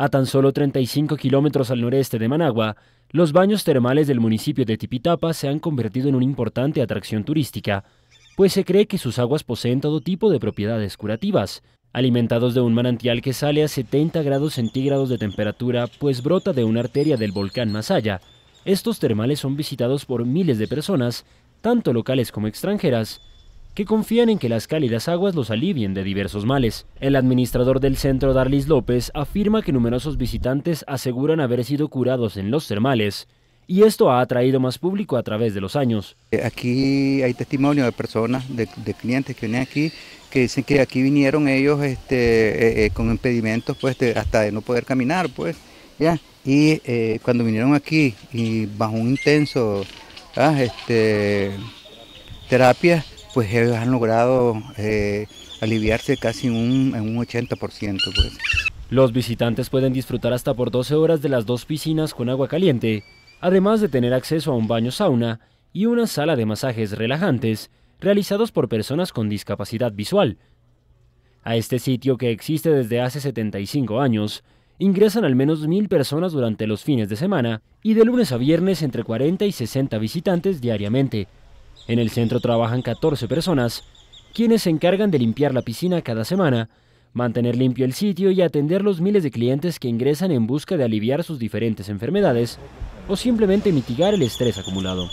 A tan solo 35 kilómetros al noreste de Managua, los baños termales del municipio de Tipitapa se han convertido en una importante atracción turística, pues se cree que sus aguas poseen todo tipo de propiedades curativas, alimentados de un manantial que sale a 70 grados centígrados de temperatura, pues brota de una arteria del volcán Masaya. Estos termales son visitados por miles de personas, tanto locales como extranjeras, que confían en que las cálidas aguas los alivien de diversos males. El administrador del centro, Darlis López, afirma que numerosos visitantes aseguran haber sido curados en los termales, y esto ha atraído más público a través de los años. Eh, aquí hay testimonio de personas, de, clientes que vienen aquí, que dicen que aquí vinieron ellos este, eh, eh, con impedimentos pues, hasta de no poder caminar, pues, ya. Y cuando vinieron aquí y bajo un intenso ah, este, terapia, pues, han logrado eh, aliviarse casi un, en un 80%. Pues. Los visitantes pueden disfrutar hasta por 12 horas de las dos piscinas con agua caliente, además de tener acceso a un baño sauna y una sala de masajes relajantes realizados por personas con discapacidad visual. A este sitio, que existe desde hace 75 años, ingresan al menos mil personas durante los fines de semana y de lunes a viernes entre 40 y 60 visitantes diariamente. En el centro trabajan 14 personas, quienes se encargan de limpiar la piscina cada semana, mantener limpio el sitio y atender los miles de clientes que ingresan en busca de aliviar sus diferentes enfermedades o simplemente mitigar el estrés acumulado.